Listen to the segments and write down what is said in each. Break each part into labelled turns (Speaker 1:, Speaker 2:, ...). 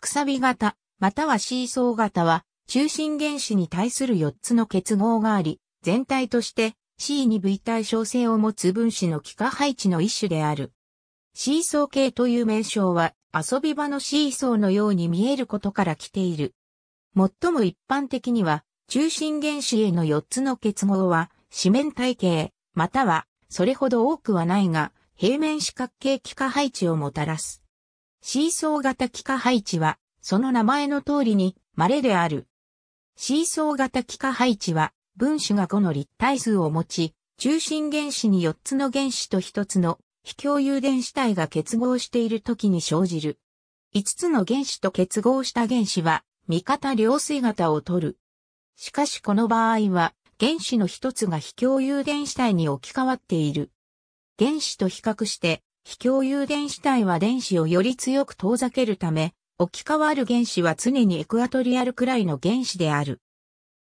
Speaker 1: くさび型、またはシーソー型は、中心原子に対する4つの結合があり、全体として C に V 対称性を持つ分子の気化配置の一種である。シーソー系という名称は遊び場のシーソーのように見えることから来ている。最も一般的には中心原子への4つの結合は四面体系、またはそれほど多くはないが平面四角形気化配置をもたらす。シーソー型気化配置は、その名前の通りに、稀である。シーソー型気化配置は、分子が5の立体数を持ち、中心原子に4つの原子と1つの非共有電子体が結合している時に生じる。5つの原子と結合した原子は、味方両水型を取る。しかしこの場合は、原子の1つが非共有電子体に置き換わっている。原子と比較して、非共有電子体は電子をより強く遠ざけるため、置き換わる原子は常にエクアトリアルくらいの原子である。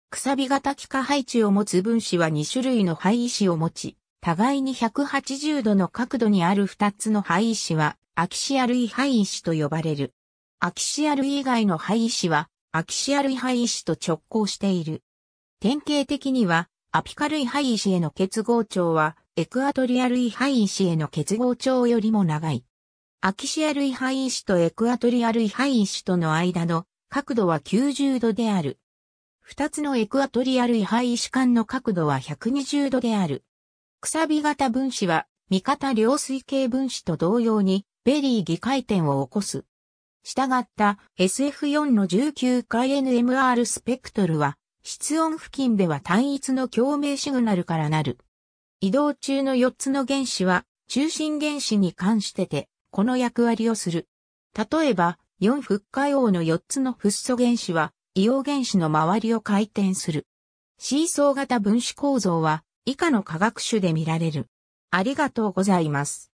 Speaker 1: くさび型気化配置を持つ分子は2種類の配位子を持ち、互いに180度の角度にある2つの配位子は、アキシアルイ配位子と呼ばれる。アキシアルイ以外の配位子は、アキシアルイ配位子と直行している。典型的には、アピカルイ配位子への結合長は、エクアトリアルイハイイシへの結合長よりも長い。アキシアルイハイイシとエクアトリアルイハイイシとの間の角度は90度である。二つのエクアトリアルイハイイシ間の角度は120度である。くさび型分子は、味方量水系分子と同様に、ベリー議回転を起こす。したがった SF4 の19回 NMR スペクトルは、室温付近では単一の共鳴シグナルからなる。移動中の4つの原子は中心原子に関してて、この役割をする。例えば、4復ッ王の4つのフッ素原子は、硫黄原子の周りを回転する。シーソー型分子構造は、以下の化学種で見られる。ありがとうございます。